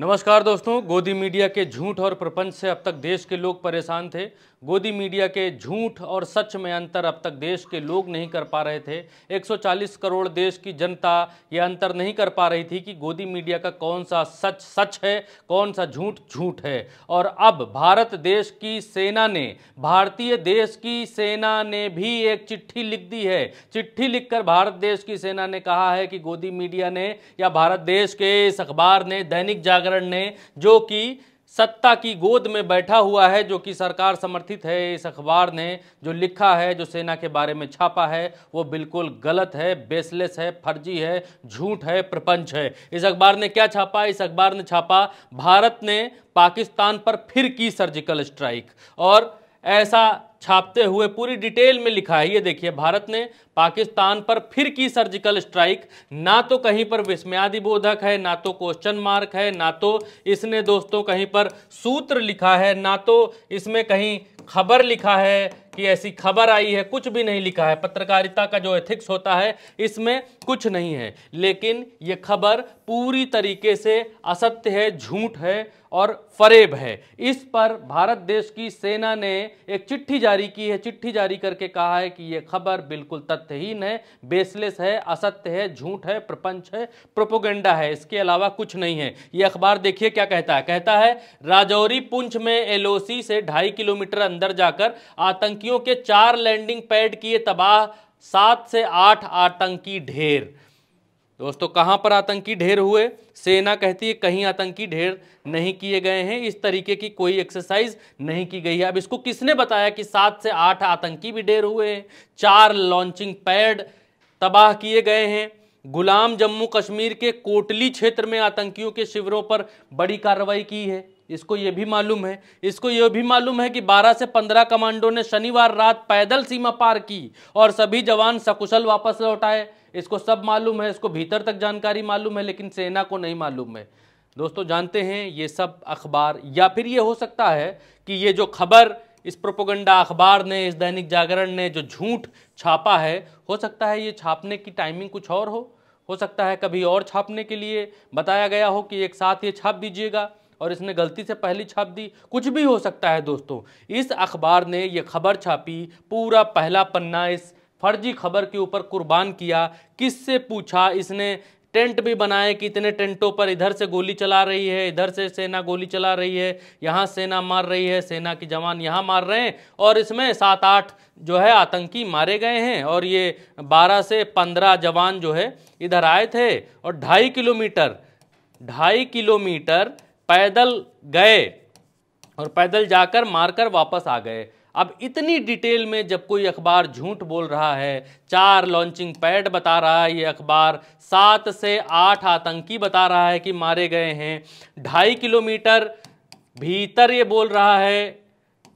नमस्कार दोस्तों गोदी मीडिया के झूठ और प्रपंच से अब तक देश के लोग परेशान थे गोदी मीडिया के झूठ और सच में अंतर अब तक देश के लोग नहीं कर पा रहे थे 140 करोड़ देश की जनता ये अंतर नहीं कर पा रही थी कि गोदी मीडिया का कौन सा सच सच है कौन सा झूठ झूठ है और अब भारत देश की सेना ने भारतीय देश की सेना ने भी एक चिट्ठी लिख दी है चिट्ठी लिखकर भारत देश की सेना ने कहा है कि गोदी मीडिया ने या भारत देश के इस अखबार ने दैनिक जागरण जागरण ने जो कि सत्ता की गोद में बैठा हुआ है जो कि सरकार समर्थित है इस अखबार ने जो लिखा है जो सेना के बारे में छापा है वो बिल्कुल गलत है बेसलेस है फर्जी है झूठ है प्रपंच है इस अखबार ने क्या छापा इस अखबार ने छापा भारत ने पाकिस्तान पर फिर की सर्जिकल स्ट्राइक और ऐसा छापते हुए पूरी डिटेल में लिखा है ये देखिए भारत ने पाकिस्तान पर फिर की सर्जिकल स्ट्राइक ना तो कहीं पर विस्मयादि बोधक है ना तो क्वेश्चन मार्क है ना तो इसने दोस्तों कहीं पर सूत्र लिखा है ना तो इसमें कहीं खबर लिखा है कि ऐसी खबर आई है कुछ भी नहीं लिखा है पत्रकारिता का जो एथिक्स होता है इसमें कुछ नहीं है लेकिन ये खबर पूरी तरीके से असत्य है झूठ है और फरेब है इस पर भारत देश की सेना ने एक चिट्ठी जारी की है चिट्ठी जारी करके कहा है कि यह खबर बिल्कुल तथ्यहीन है बेसलेस है असत्य है झूठ है प्रपंच है प्रोपोगेंडा है इसके अलावा कुछ नहीं है यह अखबार देखिए क्या कहता है कहता है राजौरी पुंछ में एलओसी से ढाई किलोमीटर अंदर जाकर आतंकी आतंकियों के चार लैंडिंग पैड किए तबाह सात से आठ आतंकी ढेर दोस्तों कहां पर आतंकी ढेर हुए सेना कहती है कहीं आतंकी ढेर नहीं किए गए हैं इस तरीके की कोई एक्सरसाइज नहीं की गई है अब इसको किसने बताया कि सात से आठ आतंकी भी ढेर हुए हैं चार लॉन्चिंग पैड तबाह किए गए हैं गुलाम जम्मू कश्मीर के कोटली क्षेत्र में आतंकियों के शिविरों पर बड़ी कार्रवाई की है इसको ये भी मालूम है इसको ये भी मालूम है कि 12 से 15 कमांडो ने शनिवार रात पैदल सीमा पार की और सभी जवान सकुशल वापस लौट आए इसको सब मालूम है इसको भीतर तक जानकारी मालूम है लेकिन सेना को नहीं मालूम है दोस्तों जानते हैं ये सब अखबार या फिर ये हो सकता है कि ये जो खबर इस प्रोपोगंडा अखबार ने इस दैनिक जागरण ने जो झूठ छापा है हो सकता है ये छापने की टाइमिंग कुछ और हो हो सकता है कभी और छापने के लिए बताया गया हो कि एक साथ ये छाप दीजिएगा और इसने गलती से पहली छाप दी कुछ भी हो सकता है दोस्तों इस अखबार ने ये खबर छापी पूरा पहला पन्ना इस फर्जी खबर के ऊपर कुर्बान किया किससे पूछा इसने टेंट भी बनाए कि इतने टेंटों पर इधर से गोली चला रही है इधर से सेना गोली चला रही है यहाँ सेना मार रही है सेना के जवान यहाँ मार रहे हैं और इसमें सात आठ जो है आतंकी मारे गए हैं और ये बारह से पंद्रह जवान जो है इधर आए थे और ढाई किलोमीटर ढाई किलोमीटर पैदल गए और पैदल जाकर मारकर वापस आ गए अब इतनी डिटेल में जब कोई अखबार झूठ बोल रहा है चार लॉन्चिंग पैड बता रहा है ये अखबार सात से आठ आतंकी बता रहा है कि मारे गए हैं ढाई किलोमीटर भीतर ये बोल रहा है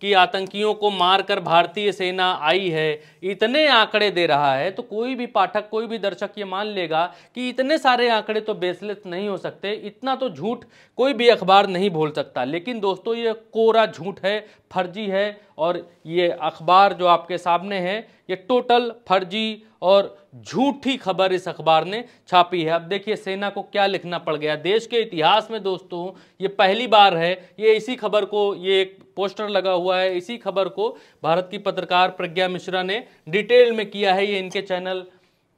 कि आतंकियों को मारकर भारतीय सेना आई है इतने आंकड़े दे रहा है तो कोई भी पाठक कोई भी दर्शक ये मान लेगा कि इतने सारे आंकड़े तो बेसलेस नहीं हो सकते इतना तो झूठ कोई भी अखबार नहीं बोल सकता लेकिन दोस्तों ये कोरा झूठ है फर्जी है और ये अखबार जो आपके सामने है ये टोटल फर्जी और झूठी खबर इस अखबार ने छापी है अब देखिए सेना को क्या लिखना पड़ गया देश के इतिहास में दोस्तों ये पहली बार है ये इसी खबर को ये एक पोस्टर लगा हुआ है इसी खबर को भारत की पत्रकार प्रज्ञा मिश्रा ने डिटेल में किया है ये इनके चैनल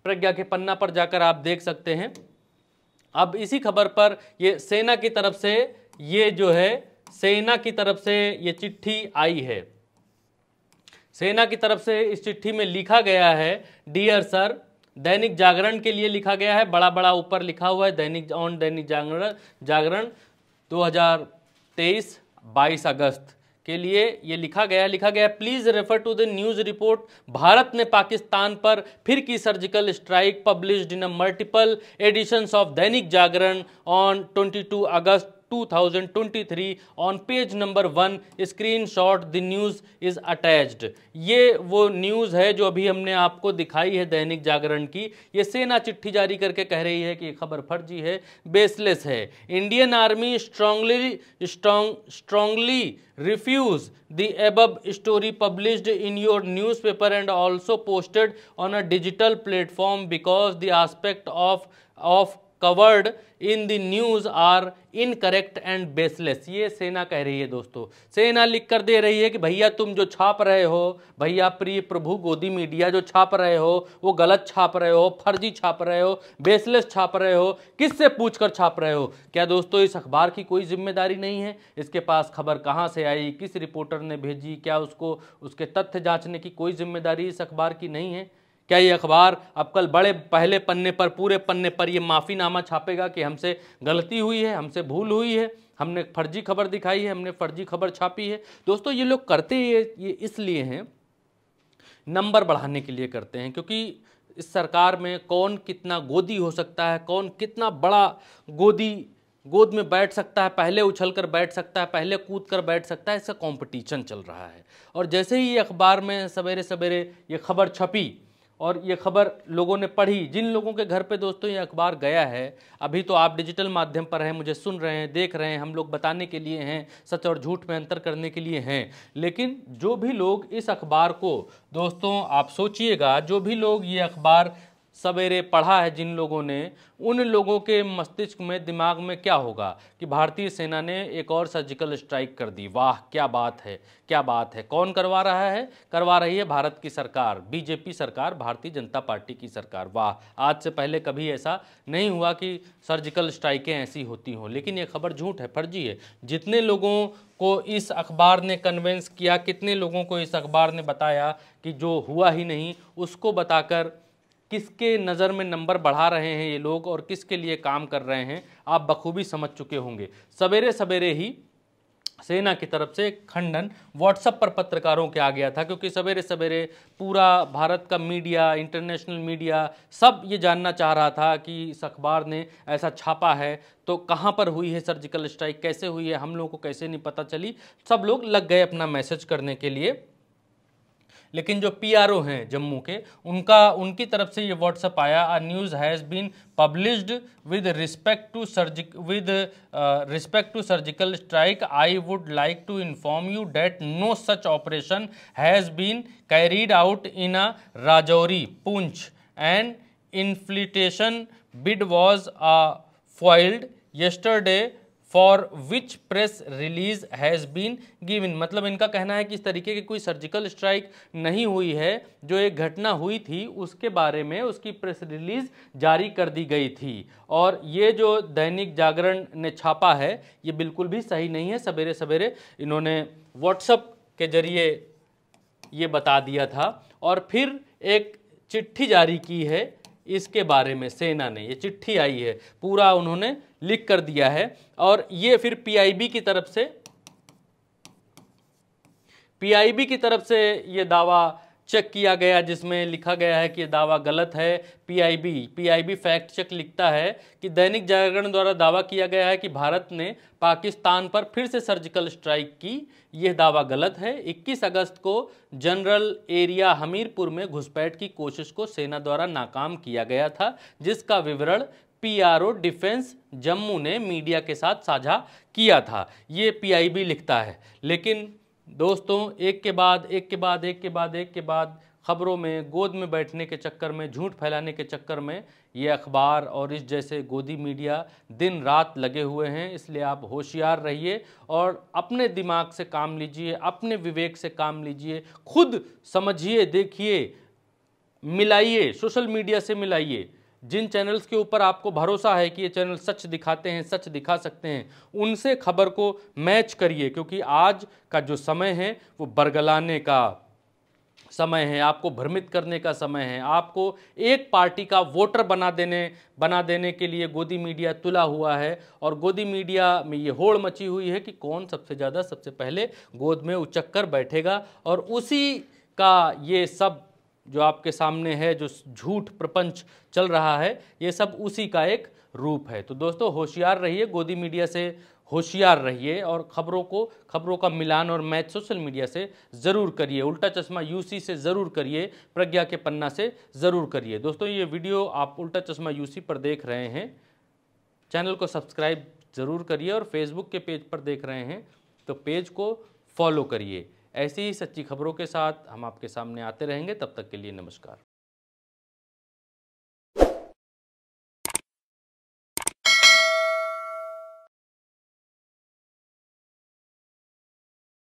प्रज्ञा के पन्ना पर जाकर आप देख सकते हैं अब इसी खबर पर ये सेना की तरफ से ये जो है सेना की तरफ से ये चिट्ठी आई है सेना की तरफ से इस चिट्ठी में लिखा गया है डियर सर दैनिक जागरण के लिए लिखा गया है बड़ा बड़ा ऊपर लिखा हुआ है दैनिक ऑन दैनिक जागरण जागरण 2023 22 अगस्त के लिए ये लिखा गया लिखा गया please refer to the news report Bharat ने पाकिस्तान पर फिर की surgical strike published in multiple editions of Dainik Jagran on 22 August 2023 on page number one screenshot the news is attached ये वो न्यूज़ है जो अभी हमने आपको दिखाई है दैनिक जागरण की ये सेना चिट्ठी जारी करके कह रही है कि ये खबर फर्जी है बेसलेस है Indian army strongly strongly refuse the above story in your newspaper and also posted on a digital platform because the aspect of of covered in the news are incorrect and baseless ये सेना कह रही है दोस्तों सेना लिख कर दे रही है कि भैया तुम जो छाप रहे हो भैया प्रिय प्रभु गोदी मीडिया जो छाप रहे हो वो गलत छाप रहे हो फर्जी छाप रहे हो बेसलेस छाप रहे हो किससे पूछ कर छाप रहे हो क्या दोस्तों इस अखबार की कोई जिम्मेदारी नहीं है इसके पास खबर कहाँ से आई किस रिपोर्टर ने भेजी क्या उसको उसके तथ्य जाँचने की कोई जिम्मेदारी इस अखबार की नहीं है क्या ये अखबार अब कल बड़े पहले पन्ने पर पूरे पन्ने पर ये माफ़ीनामा छापेगा कि हमसे गलती हुई है हमसे भूल हुई है हमने फर्जी खबर दिखाई है हमने फर्जी खबर छापी है दोस्तों ये लोग करते ये ये इसलिए हैं नंबर बढ़ाने के लिए करते हैं क्योंकि इस सरकार में कौन कितना गोदी हो सकता है कौन कितना बड़ा गोदी गोद में बैठ सकता है पहले उछल कर बैठ सकता है पहले कूद कर बैठ सकता है इसका कंपटीशन चल रहा है और जैसे ही ये अखबार में सवेरे सवेरे ये खबर छपी और ये खबर लोगों ने पढ़ी जिन लोगों के घर पे दोस्तों ये अखबार गया है अभी तो आप डिजिटल माध्यम पर हैं मुझे सुन रहे हैं देख रहे हैं हम लोग बताने के लिए हैं सच और झूठ में अंतर करने के लिए हैं लेकिन जो भी लोग इस अखबार को दोस्तों आप सोचिएगा जो भी लोग ये अखबार सवेरे पढ़ा है जिन लोगों ने उन लोगों के मस्तिष्क में दिमाग में क्या होगा कि भारतीय सेना ने एक और सर्जिकल स्ट्राइक कर दी वाह क्या बात है क्या बात है कौन करवा रहा है करवा रही है भारत की सरकार बीजेपी सरकार भारतीय जनता पार्टी की सरकार वाह आज से पहले कभी ऐसा नहीं हुआ कि सर्जिकल स्ट्राइकें ऐसी होती हों लेकिन ये खबर झूठ है फर्जी है जितने लोगों को इस अखबार ने कन्वेंस किया कितने लोगों को इस अखबार ने बताया कि जो हुआ ही नहीं उसको बताकर किसके नज़र में नंबर बढ़ा रहे हैं ये लोग और किसके लिए काम कर रहे हैं आप बखूबी समझ चुके होंगे सवेरे सवेरे ही सेना की तरफ से खंडन व्हाट्सएप पर पत्रकारों के आ गया था क्योंकि सवेरे सवेरे पूरा भारत का मीडिया इंटरनेशनल मीडिया सब ये जानना चाह रहा था कि इस अखबार ने ऐसा छापा है तो कहाँ पर हुई है सर्जिकल स्ट्राइक कैसे हुई है हम लोगों को कैसे नहीं पता चली सब लोग लग गए अपना मैसेज करने के लिए लेकिन जो पी हैं जम्मू के उनका उनकी तरफ से ये व्हाट्सअप आया आ news has been published with respect to surgical with respect to surgical strike I would like to inform you that no such operation has been carried out in a Rajouri Poonch and infiltration bid was a foiled yesterday for which press release has been given मतलब इनका कहना है कि इस तरीके की कोई surgical strike नहीं हुई है जो एक घटना हुई थी उसके बारे में उसकी प्रेस रिलीज जारी कर दी गई थी और ये जो दैनिक जागरण ने छापा है ये बिल्कुल भी सही नहीं है सवेरे सवेरे इन्होंने व्हाट्सअप के जरिए ये बता दिया था और फिर एक चिट्ठी जारी की है इसके बारे में सेना ने ये चिट्ठी आई है पूरा उन्होंने लिख कर दिया है और ये फिर पीआईबी की तरफ से पीआईबी की तरफ से ये दावा चेक किया गया जिसमें लिखा गया है कि दावा गलत है पीआईबी पीआईबी फैक्ट चेक लिखता है कि दैनिक जागरण द्वारा दावा किया गया है कि भारत ने पाकिस्तान पर फिर से सर्जिकल स्ट्राइक की यह दावा गलत है 21 अगस्त को जनरल एरिया हमीरपुर में घुसपैठ की कोशिश को सेना द्वारा नाकाम किया गया था जिसका विवरण पीआरओ डिफेंस जम्मू ने मीडिया के साथ साझा किया था ये पीआईबी लिखता है लेकिन दोस्तों एक के बाद एक के बाद एक के बाद एक के बाद खबरों में गोद में बैठने के चक्कर में झूठ फैलाने के चक्कर में ये अखबार और इस जैसे गोदी मीडिया दिन रात लगे हुए हैं इसलिए आप होशियार रहिए और अपने दिमाग से काम लीजिए अपने विवेक से काम लीजिए खुद समझिए देखिए मिलाइए सोशल मीडिया से मिलाइए जिन चैनल्स के ऊपर आपको भरोसा है कि ये चैनल सच दिखाते हैं सच दिखा सकते हैं उनसे खबर को मैच करिए क्योंकि आज का जो समय है वो बरगलाने का समय है आपको भ्रमित करने का समय है आपको एक पार्टी का वोटर बना देने बना देने के लिए गोदी मीडिया तुला हुआ है और गोदी मीडिया में ये होड़ मची हुई है कि कौन सबसे ज़्यादा सबसे पहले गोद में उचक कर बैठेगा और उसी का ये सब जो आपके सामने है जो झूठ प्रपंच चल रहा है ये सब उसी का एक रूप है तो दोस्तों होशियार रहिए गोदी मीडिया से होशियार रहिए और ख़बरों को खबरों का मिलान और मैच सोशल मीडिया से ज़रूर करिए उल्टा चश्मा यूसी से ज़रूर करिए प्रज्ञा के पन्ना से ज़रूर करिए दोस्तों ये वीडियो आप उल्टा चश्मा यूसी पर देख रहे हैं चैनल को सब्सक्राइब ज़रूर करिए और फेसबुक के पेज पर देख रहे हैं तो पेज को फॉलो करिए ऐसी ही सच्ची खबरों के साथ हम आपके सामने आते रहेंगे तब तक के लिए नमस्कार